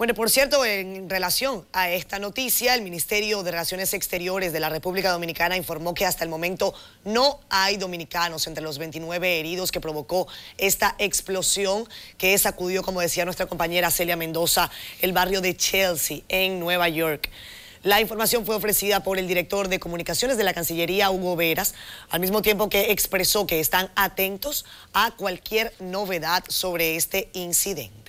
Bueno, por cierto, en relación a esta noticia, el Ministerio de Relaciones Exteriores de la República Dominicana informó que hasta el momento no hay dominicanos entre los 29 heridos que provocó esta explosión que sacudió, como decía nuestra compañera Celia Mendoza, el barrio de Chelsea en Nueva York. La información fue ofrecida por el director de comunicaciones de la Cancillería, Hugo Veras, al mismo tiempo que expresó que están atentos a cualquier novedad sobre este incidente.